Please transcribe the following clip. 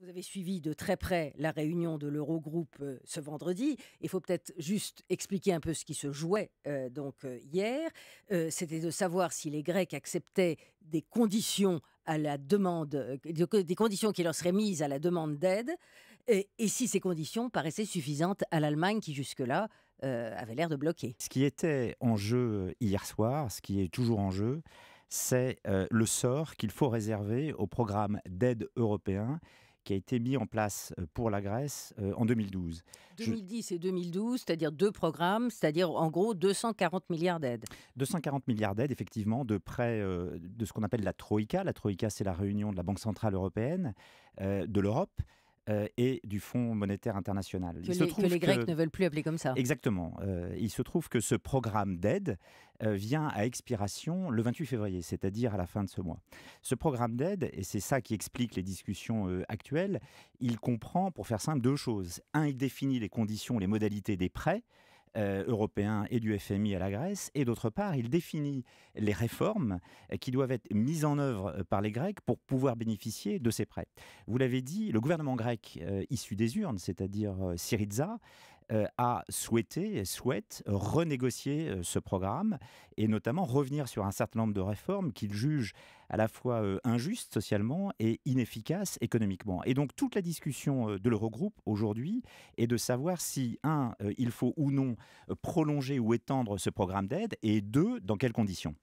Vous avez suivi de très près la réunion de l'Eurogroupe euh, ce vendredi. Il faut peut-être juste expliquer un peu ce qui se jouait euh, donc euh, hier. C'était de savoir si les Grecs acceptaient des conditions à la demande, des conditions qui leur seraient mises à la demande d'aide, et, si ces conditions paraissaient suffisantes à l'Allemagne qui jusque-là avait l'air de bloquer. Ce qui était en jeu hier soir, ce qui est toujours en jeu, c'est le sort qu'il faut réserver au programme d'aide européen qui a été mis en place euh, pour la Grèce euh, en 2012. 2010 et 2012, c'est-à-dire deux programmes, c'est-à-dire en gros 240 milliards d'aides. 240 milliards d'aides, effectivement, de près euh, de ce qu'on appelle la Troïka. La Troïka, c'est la réunion de la Banque Centrale Européenne, de l'Europe. Euh, et du Fonds monétaire international. Que, les, Grecs ne veulent plus appeler comme ça. Exactement. Euh, il se trouve que ce programme d'aide euh, vient à expiration le 28 février, c'est-à-dire à la fin de ce mois. Ce programme d'aide, et c'est ça qui explique les discussions actuelles, il comprend, pour faire simple, deux choses. Un, il définit les conditions, les modalités des prêts. Euh, européen et du FMI à la Grèce, et d'autre part, il définit les réformes euh, qui doivent être mises en œuvre euh, par les Grecs pour pouvoir bénéficier de ces prêts. Vous l'avez dit, le gouvernement grec issu des urnes, c'est-à-dire Syriza, euh, a souhaité et souhaite renégocier euh, ce programme et notamment revenir sur un certain nombre de réformes qu'il juge à la fois euh, injustes socialement et inefficaces économiquement. Et donc toute la discussion de l'Eurogroupe aujourd'hui est de savoir si, un, il faut ou non prolonger ou étendre ce programme d'aide et deux, dans quelles conditions.